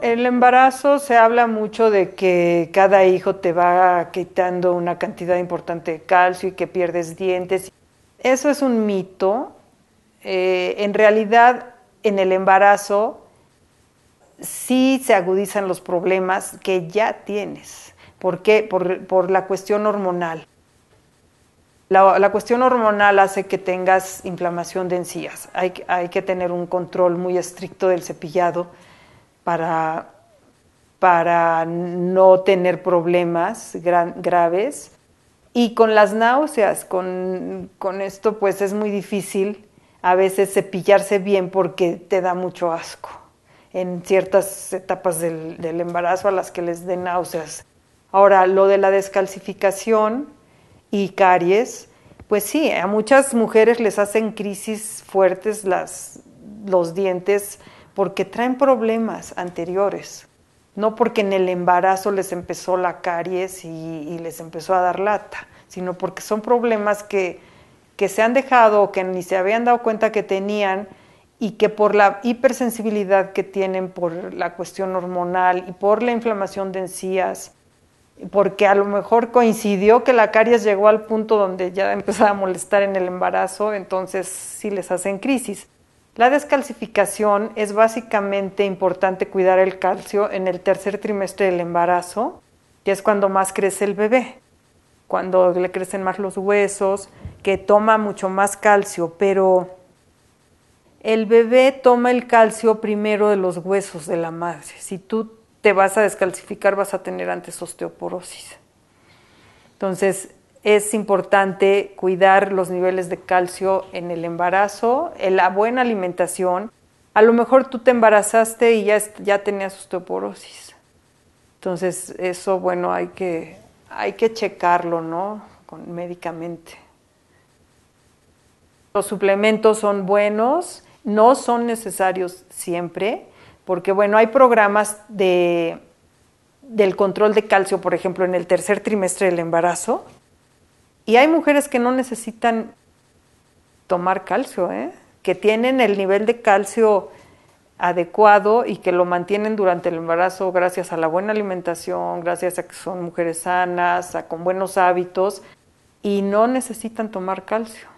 el embarazo se habla mucho de que cada hijo te va quitando una cantidad importante de calcio y que pierdes dientes. Eso es un mito. Eh, en realidad, en el embarazo sí se agudizan los problemas que ya tienes. ¿Por qué? Por, por la cuestión hormonal. La, cuestión hormonal hace que tengas inflamación de encías. Hay, que tener un control muy estricto del cepillado para, no tener problemas graves. Y con las náuseas, con, esto pues es muy difícil a veces cepillarse bien porque te da mucho asco en ciertas etapas del, del embarazo a las que les den náuseas. Ahora, lo de la descalcificación, y caries, pues sí, a muchas mujeres les hacen crisis fuertes las, los dientes porque traen problemas anteriores, no porque en el embarazo les empezó la caries y, les empezó a dar lata, sino porque son problemas que, que se han dejado o que ni se habían dado cuenta que tenían y que por la hipersensibilidad que tienen por la cuestión hormonal y por la inflamación de encías porque a lo mejor coincidió que la caries llegó al punto donde ya empezaba a molestar en el embarazo, entonces sí les hacen crisis. La descalcificación es básicamente importante cuidar el calcio en el tercer trimestre del embarazo, que es cuando más crece el bebé, cuando le crecen más los huesos, que toma mucho más calcio, pero el bebé toma el calcio primero de los huesos de la madre. Si tú te vas a descalcificar, vas a tener antes osteoporosis. Entonces, es importante cuidar los niveles de calcio en el embarazo, en la buena alimentación. A lo mejor tú te embarazaste y ya, ya tenías osteoporosis. Entonces, eso, bueno, hay que, hay que checarlo, ¿no? Con, médicamente. Los suplementos son buenos, no son necesarios siempre porque bueno, hay programas de, del control de calcio, por ejemplo, en el tercer trimestre del embarazo, y hay mujeres que no necesitan tomar calcio, ¿eh? que tienen el nivel de calcio adecuado y que lo mantienen durante el embarazo gracias a la buena alimentación, gracias a que son mujeres sanas, con buenos hábitos y no necesitan tomar calcio.